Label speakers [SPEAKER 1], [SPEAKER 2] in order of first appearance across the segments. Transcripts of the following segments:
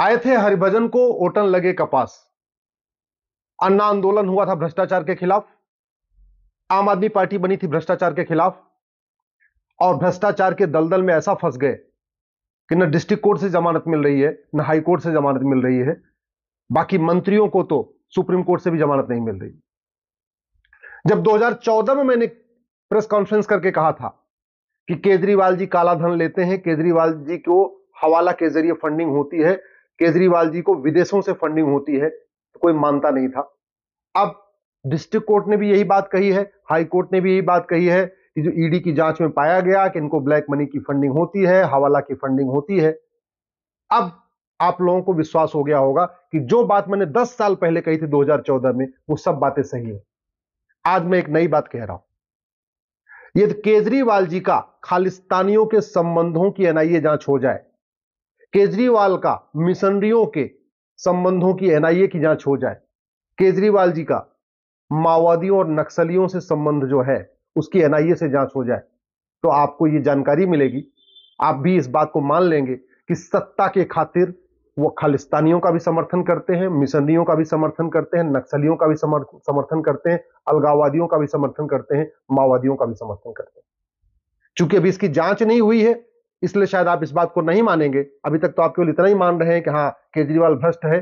[SPEAKER 1] आए थे हरिभजन को ओटन लगे कपास अन्ना आंदोलन हुआ था भ्रष्टाचार के खिलाफ आम आदमी पार्टी बनी थी भ्रष्टाचार के खिलाफ और भ्रष्टाचार के दलदल में ऐसा फंस गए कि न डिस्ट्रिक्ट कोर्ट से जमानत मिल रही है न हाई कोर्ट से जमानत मिल रही है बाकी मंत्रियों को तो सुप्रीम कोर्ट से भी जमानत नहीं मिल रही जब 2014 में मैंने प्रेस कॉन्फ्रेंस करके कहा था कि केजरीवाल जी कालाधन लेते हैं केजरीवाल जी को हवाला के जरिए फंडिंग होती है केजरीवाल जी को विदेशों से फंडिंग होती है तो कोई मानता नहीं था अब डिस्ट्रिक्ट कोर्ट ने भी यही बात कही है हाई कोर्ट ने भी यही बात कही है कि जो ईडी e की जांच में पाया गया कि इनको ब्लैक मनी की फंडिंग होती है हवाला की फंडिंग होती है अब आप लोगों को विश्वास हो गया होगा कि जो बात मैंने 10 साल पहले कही थी 2014 में वो सब बातें सही है आज मैं एक नई बात कह रहा हूं यदि केजरीवाल जी का खालिस्तानियों के संबंधों की एनआईए जांच हो जाए केजरीवाल का मिशनरियों के संबंधों की एनआईए की जांच हो जाए केजरीवाल जी का माओवादियों और नक्सलियों से संबंध जो है उसकी एनआईए से जांच हो जाए तो आपको ये जानकारी मिलेगी आप भी इस बात को मान लेंगे कि सत्ता के खातिर वो खालिस्तानियों का भी समर्थन करते हैं मिशनरियों का भी समर्थन करते हैं नक्सलियों का भी समर्थन करते हैं अलगावादियों का भी समर्थन करते हैं माओवादियों का भी समर्थन करते हैं चूंकि अभी इसकी जांच नहीं हुई है इसलिए शायद आप इस बात को नहीं मानेंगे अभी तक तो आप केवल इतना ही मान रहे हैं कि हाँ केजरीवाल भ्रष्ट है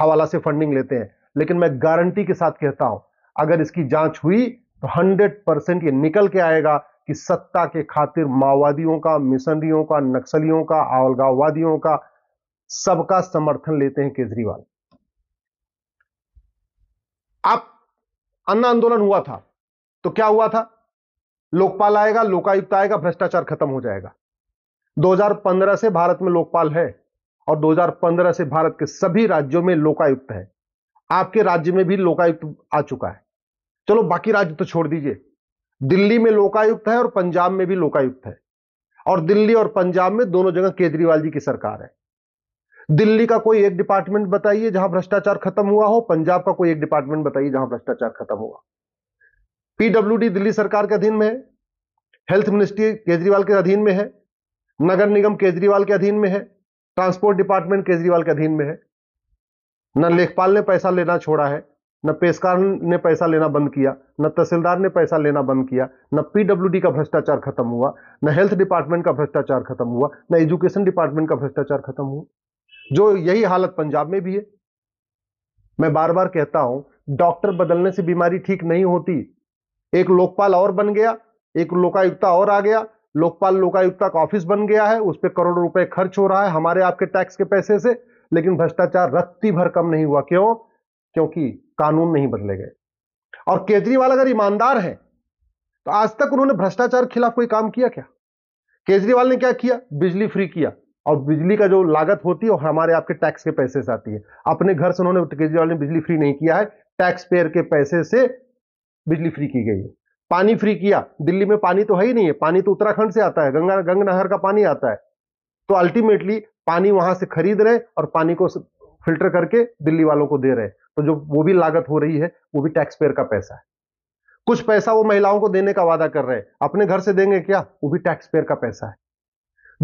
[SPEAKER 1] हवाला से फंडिंग लेते हैं लेकिन मैं गारंटी के साथ कहता हूं अगर इसकी जांच हुई तो 100 परसेंट ये निकल के आएगा कि सत्ता के खातिर माओवादियों का मिशनरियों का नक्सलियों का आवलगाववादियों का सबका समर्थन लेते हैं केजरीवाल आप अन्ना आंदोलन हुआ था तो क्या हुआ था लोकपाल आएगा लोकायुक्त आएगा भ्रष्टाचार खत्म हो जाएगा 2015 से भारत में लोकपाल है और 2015 से भारत के सभी राज्यों में लोकायुक्त है आपके राज्य में भी लोकायुक्त आ चुका है चलो बाकी राज्य तो छोड़ दीजिए दिल्ली में लोकायुक्त है और पंजाब में भी लोकायुक्त है और दिल्ली और पंजाब में दोनों जगह केजरीवाल जी की सरकार है दिल्ली का कोई एक डिपार्टमेंट बताइए जहां भ्रष्टाचार खत्म हुआ हो पंजाब का कोई एक डिपार्टमेंट बताइए जहां भ्रष्टाचार खत्म हुआ पीडब्ल्यूडी दिल्ली सरकार के अधीन में है हेल्थ मिनिस्ट्री केजरीवाल के अधीन में है नगर निगम केजरीवाल के अधीन में है ट्रांसपोर्ट डिपार्टमेंट केजरीवाल के अधीन में है न लेखपाल ने पैसा लेना छोड़ा है न पेशकार ने पैसा लेना बंद किया न तहसीलदार ने पैसा लेना बंद किया न पीडब्ल्यूडी का भ्रष्टाचार खत्म हुआ न हेल्थ डिपार्टमेंट का भ्रष्टाचार खत्म हुआ न एजुकेशन डिपार्टमेंट का भ्रष्टाचार खत्म हुआ जो यही हालत पंजाब में भी है मैं बार बार कहता हूं डॉक्टर बदलने से बीमारी ठीक नहीं होती एक लोकपाल और बन गया एक लोकायुक्ता और आ गया लोकपाल लोकायुक्त का ऑफिस बन गया है उस पर करोड़ों रुपए खर्च हो रहा है हमारे आपके टैक्स के पैसे से लेकिन भ्रष्टाचार रत्ती भर कम नहीं हुआ क्यों क्योंकि कानून नहीं बदले गए और केजरीवाल अगर ईमानदार है तो आज तक उन्होंने भ्रष्टाचार के खिलाफ कोई काम किया क्या केजरीवाल ने क्या किया बिजली फ्री किया और बिजली का जो लागत होती है हमारे आपके टैक्स के पैसे से आती है अपने घर से उन्होंने केजरीवाल ने बिजली फ्री नहीं किया है टैक्स पेयर के पैसे से बिजली फ्री की गई है पानी फ्री किया दिल्ली में पानी तो है ही नहीं है पानी तो उत्तराखंड से आता है गंगा गंग नहर का पानी आता है तो अल्टीमेटली पानी वहां से खरीद रहे और पानी को फिल्टर करके दिल्ली वालों को दे रहे तो जो वो भी लागत हो रही है वो भी टैक्स पेयर का पैसा है कुछ पैसा वो महिलाओं को देने का वादा कर रहे हैं अपने घर से देंगे क्या वो भी टैक्स पेयर का पैसा है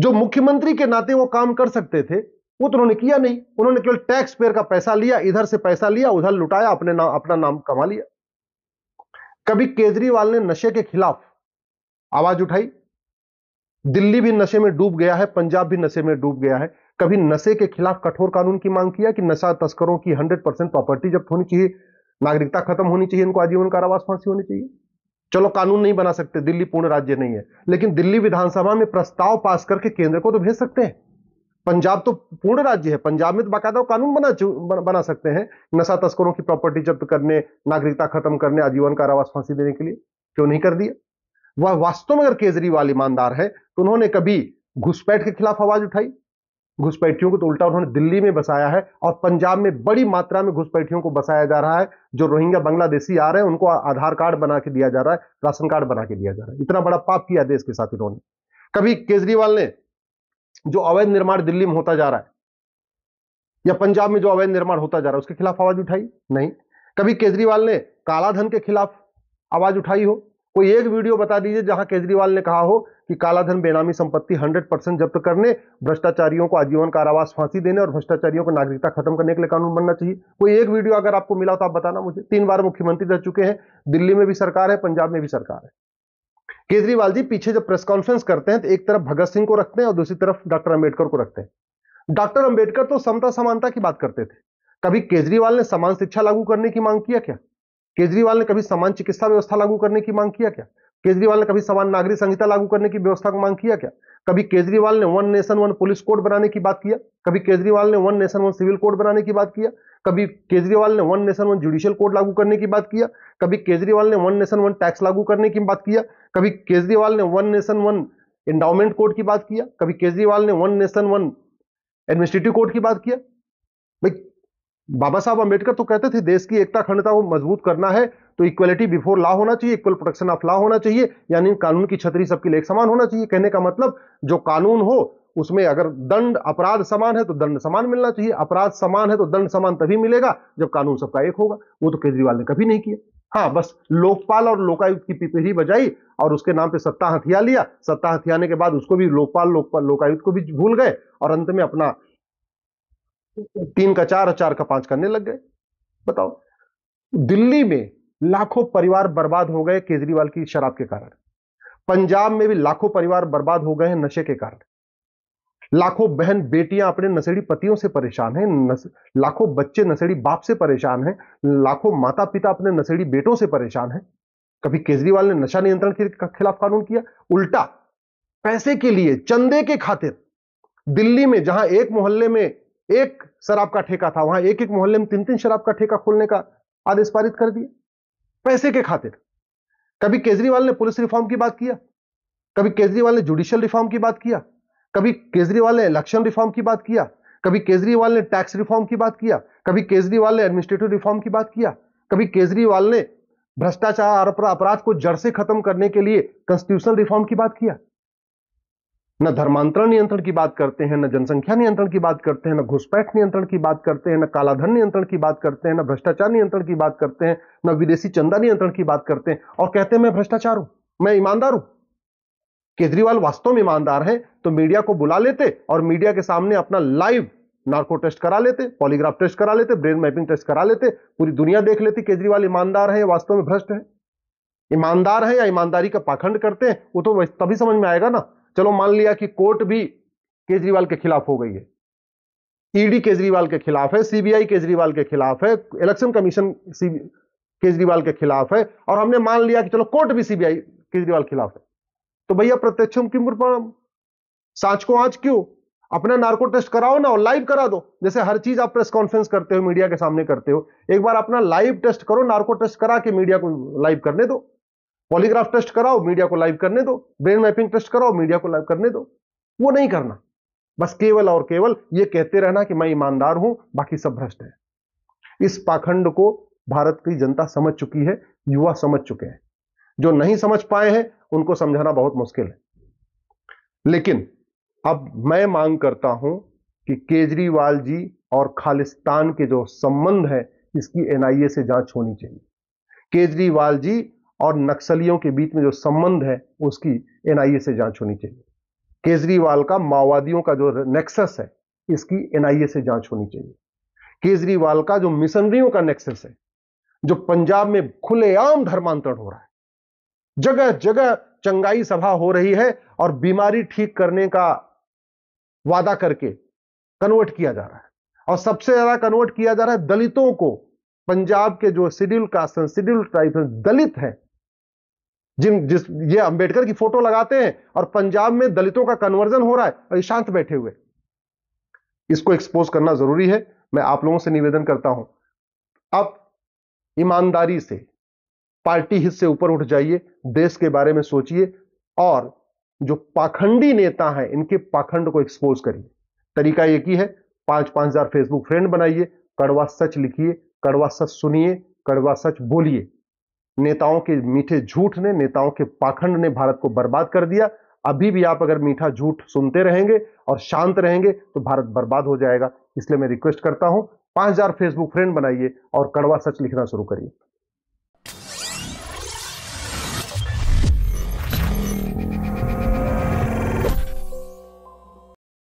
[SPEAKER 1] जो मुख्यमंत्री के नाते वो काम कर सकते थे वो तो उन्होंने किया नहीं उन्होंने केवल टैक्स पेयर का पैसा लिया इधर से पैसा लिया उधर लुटाया अपने नाम अपना नाम कमा लिया कभी केजरीवाल ने नशे के खिलाफ आवाज उठाई दिल्ली भी नशे में डूब गया है पंजाब भी नशे में डूब गया है कभी नशे के खिलाफ कठोर कानून की मांग किया कि नशा तस्करों की हंड्रेड परसेंट प्रॉपर्टी जब्त होनी चाहिए नागरिकता खत्म होनी चाहिए इनको आजीवन कारावास फांसी होनी चाहिए चलो कानून नहीं बना सकते दिल्ली पूर्ण राज्य नहीं है लेकिन दिल्ली विधानसभा में प्रस्ताव पास करके केंद्र को तो भेज सकते हैं पंजाब तो पूर्ण राज्य है पंजाब में तो बाकायदा कानून बना बना सकते हैं नशा तस्करों की प्रॉपर्टी जब्त करने नागरिकता खत्म करने आजीवन कारावास फांसी देने के लिए क्यों नहीं कर दिया वह वास्तव में अगर केजरीवाल ईमानदार है तो उन्होंने कभी घुसपैठ के खिलाफ आवाज उठाई घुसपैठियों को तो उल्टा उन्होंने दिल्ली में बसाया है और पंजाब में बड़ी मात्रा में घुसपैठियों को बसाया जा रहा है जो रोहिंग्या बांग्लादेशी आ रहे हैं उनको आधार कार्ड बना के दिया जा रहा है राशन कार्ड बना के दिया जा रहा है इतना बड़ा पाप किया देश के साथ इन्होंने कभी केजरीवाल ने जो अवैध निर्माण दिल्ली में होता जा रहा है या पंजाब में जो अवैध निर्माण होता जा रहा है उसके खिलाफ आवाज उठाई नहीं कभी केजरीवाल ने कालाधन के खिलाफ आवाज उठाई हो कोई एक वीडियो बता दीजिए जहां केजरीवाल ने कहा हो कि कालाधन बेनामी संपत्ति 100 परसेंट जब्त करने भ्रष्टाचारियों को आजीवन कारावास फांसी देने और भ्रष्टाचारियों को नागरिकता खत्म करने के लिए कानून बनना चाहिए कोई एक वीडियो अगर आपको मिला तो आप बताना मुझे तीन बार मुख्यमंत्री रह चुके हैं दिल्ली में भी सरकार है पंजाब में भी सरकार है केजरीवाल जी पीछे जब प्रेस कॉन्फ्रेंस करते हैं तो एक तरफ भगत सिंह को रखते हैं और दूसरी तरफ डॉक्टर अंबेडकर को रखते हैं डॉक्टर अंबेडकर तो समता समानता की बात करते थे कभी केजरीवाल ने समान शिक्षा लागू करने की मांग किया क्या केजरीवाल ने कभी समान चिकित्सा व्यवस्था लागू करने की मांग किया क्या केजरीवाल ने कभी समान नागरिक संहिता लागू करने की व्यवस्था को मांग किया क्या कभी केजरीवाल ने one nation one police code बनाने की बात किया कभी केजरीवाल ने one nation one civil code बनाने की बात किया कभी केजरीवाल ने one nation one judicial code लागू करने की बात किया कभी केजरीवाल ने वन नेशन वन टैक्स लागू करने की बात किया कभी केजरीवाल ने one nation one endowment code की बात किया कभी केजरीवाल ने one nation one administrative code की बात किया भाई बाबा साहब अंबेडकर तो कहते थे देश की एकता अखंडता को मजबूत करना है तो इक्वलिटी बिफोर लॉ होना चाहिए इक्वल प्रोटेक्शन ऑफ लॉ होना चाहिए यानी कानून की छतरी सबके लिए एक समान होना चाहिए कहने का मतलब जो कानून हो उसमें अगर दंड अपराध समान है तो दंड समान मिलना चाहिए अपराध समान है तो दंड समान तभी मिलेगा जब कानून सबका एक होगा वो तो केजरीवाल ने कभी नहीं किया हाँ बस लोकपाल और लोकायुक्त की पिपेरी बजाई और उसके नाम पे सत्ता हथिया लिया सत्ता हथियाने के बाद उसको भी लोकपाल लोकपाल लोकायुक्त को भी भूल गए और अंत में अपना तीन का चार चार का पांच करने लग गए बताओ दिल्ली में लाखों परिवार बर्बाद हो गए केजरीवाल की शराब के कारण पंजाब में भी लाखों परिवार बर्बाद हो गए हैं नशे के कारण लाखों बहन बेटियां अपने नशेड़ी पतियों से परेशान हैं नस... लाखों बच्चे नशेड़ी बाप से परेशान हैं लाखों माता पिता अपने नशेड़ी बेटों से परेशान हैं कभी केजरीवाल ने नशा नियंत्रण के खिलाफ कानून किया उल्टा पैसे के लिए चंदे के खातिर दिल्ली में जहां एक मोहल्ले में एक शराब का ठेका था वहां एक एक मोहल्ले में तीन तीन शराब का ठेका खोलने का आदेश पारित कर दिया पैसे के खातिर कभी केजरीवाल ने पुलिस रिफॉर्म की बात किया कभी केजरीवाल ने जुडिशियल रिफॉर्म की बात किया कभी केजरीवाल ने इलेक्शन रिफॉर्म की बात किया कभी केजरीवाल ने टैक्स रिफॉर्म की बात किया कभी केजरीवाल ने एडमिनिस्ट्रेटिव रिफॉर्म की बात किया कभी केजरीवाल ने भ्रष्टाचार अपराध को जड़ से खत्म करने के लिए कॉन्स्टिट्यूशनल रिफॉर्म की बात किया न धर्मांतरण नियंत्रण की बात करते हैं न जनसंख्या नियंत्रण की बात करते हैं न घुसपैठ नियंत्रण की बात करते हैं न कालाधन नियंत्रण की बात करते हैं न भ्रष्टाचार नियंत्रण की बात करते हैं न विदेशी चंदा नियंत्रण की बात करते हैं और कहते हैं मैं भ्रष्टाचार हूं मैं ईमानदार हूं केजरीवाल वास्तव में ईमानदार है तो मीडिया को बुला लेते और मीडिया के सामने अपना लाइव नार्को टेस्ट करा लेते पॉलीग्राफ टेस्ट करा लेते ब्रेन मैपिंग टेस्ट करा लेते पूरी दुनिया देख लेती केजरीवाल ईमानदार है या वास्तव में भ्रष्ट है ईमानदार है या ईमानदारी का पाखंड करते हैं वो तो तभी समझ में आएगा ना चलो मान लिया कि कोर्ट भी केजरीवाल के खिलाफ हो गई है ईडी केजरीवाल के खिलाफ है सीबीआई केजरीवाल के खिलाफ है इलेक्शन कमीशन केजरीवाल के खिलाफ है और हमने मान लिया कि चलो कोर्ट भी सीबीआई केजरीवाल के खिलाफ है तो भैया प्रत्यक्षम किम कृपणम सांच को आज क्यों अपना नार्को टेस्ट कराओ ना और लाइव करा दो जैसे हर चीज आप प्रेस कॉन्फ्रेंस करते हो मीडिया के सामने करते हो एक बार अपना लाइव टेस्ट करो नार्को टेस्ट करा के मीडिया को लाइव करने दो पॉलीग्राफ टेस्ट कराओ मीडिया को लाइव करने दो ब्रेन मैपिंग टेस्ट कराओ मीडिया को लाइव करने दो वो नहीं करना बस केवल और केवल ये कहते रहना कि मैं ईमानदार हूं बाकी सब भ्रष्ट है इस पाखंड को भारत की जनता समझ चुकी है युवा समझ चुके हैं जो नहीं समझ पाए हैं उनको समझाना बहुत मुश्किल है लेकिन अब मैं मांग करता हूं कि केजरीवाल जी और खालिस्तान के जो संबंध है इसकी एनआईए से जांच होनी चाहिए केजरीवाल जी और नक्सलियों के बीच में जो संबंध है उसकी एनआईए से जांच होनी चाहिए केजरीवाल का माओवादियों का जो नेक्सस है इसकी एनआईए से जांच होनी चाहिए केजरीवाल का जो मिशनरियों का नेक्सस है जो पंजाब में खुलेआम धर्मांतरण हो रहा है जगह जगह चंगाई सभा हो रही है और बीमारी ठीक करने का वादा करके कन्वर्ट किया जा रहा है और सबसे ज्यादा कन्वर्ट किया जा रहा है दलितों को पंजाब के जो schedule caste schedule tribe Dalit हैं जिन जिस ये अंबेडकर की फोटो लगाते हैं और पंजाब में दलितों का कन्वर्जन हो रहा है और शांत बैठे हुए इसको एक्सपोज करना जरूरी है मैं आप लोगों से निवेदन करता हूं अब ईमानदारी से पार्टी हित से ऊपर उठ जाइए देश के बारे में सोचिए और जो पाखंडी नेता हैं इनके पाखंड को एक्सपोज करिए तरीका एक ही है पांच पांच हजार फेसबुक फ्रेंड बनाइए कड़वा सच लिखिए कड़वा सच सुनिए कड़वा सच बोलिए नेताओं के मीठे झूठ ने नेताओं के पाखंड ने भारत को बर्बाद कर दिया अभी भी आप अगर मीठा झूठ सुनते रहेंगे और शांत रहेंगे तो भारत बर्बाद हो जाएगा इसलिए मैं रिक्वेस्ट करता हूं पांच हजार फेसबुक फ्रेंड बनाइए और कड़वा सच लिखना शुरू करिए